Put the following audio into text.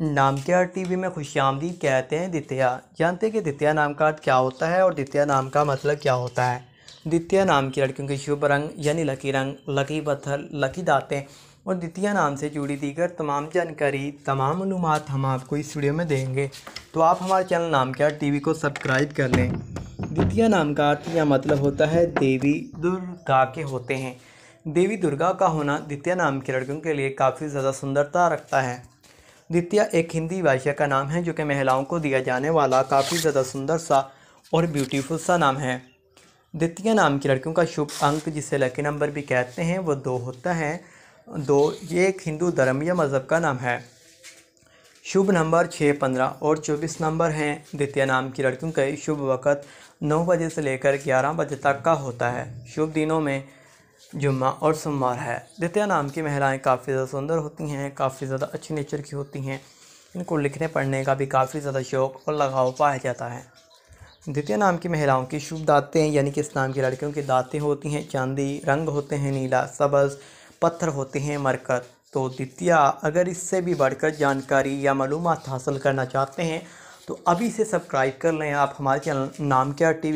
नाम के R T में खुश कहते हैं दितिया जानते हैं कि दितिया नाम का अर्थ क्या होता है और दितिया नाम का मतलब क्या होता है दितिया नाम की लड़कियों के शुभ रंग यानी लकी रंग लकी पत्थर लकी दातें और द्वितिया नाम से जुड़ी दीगर तमाम जानकारी तमाम मालूम हम आपको इस वीडियो में देंगे तो आप हमारे चैनल नाम के आर टी को सब्सक्राइब कर लें द्वितिया नाम का अर्थ या मतलब होता है देवी दुर्गा के होते हैं देवी दुर्गा का होना द्वितिया नाम की लड़कियों के लिए काफ़ी ज़्यादा सुंदरता रखता है द्वितीय एक हिंदी भाषा का नाम है जो कि महिलाओं को दिया जाने वाला काफ़ी ज़्यादा सुंदर सा और ब्यूटीफुल सा नाम है द्वितीय नाम की लड़कियों का शुभ अंक जिसे लकी नंबर भी कहते हैं वो दो होता है दो ये एक हिंदू धर्म या मज़हब का नाम है शुभ नंबर छः पंद्रह और चौबीस नंबर हैं द्वितीय नाम की लड़कियों का शुभ वक़्त नौ बजे से लेकर ग्यारह बजे तक का होता है शुभ दिनों में जुम्मा और सोमवार है द्वितीय नाम की महिलाएं काफ़ी ज़्यादा सुंदर होती हैं काफ़ी ज़्यादा अच्छी नेचर की होती हैं इनको लिखने पढ़ने का भी काफ़ी ज़्यादा शौक़ और लगाव पाया जाता है द्वितीय नाम की महिलाओं की शुभ दाँतें यानी कि इस नाम की लड़कियों की दातें होती हैं चांदी रंग होते हैं नीला सबज पत्थर होते हैं मरकत तो द्वितीय अगर इससे भी बढ़कर जानकारी या मालूम हासिल करना चाहते हैं तो अभी से सब्सक्राइब कर लें आप हमारे चैनल नाम क्या टी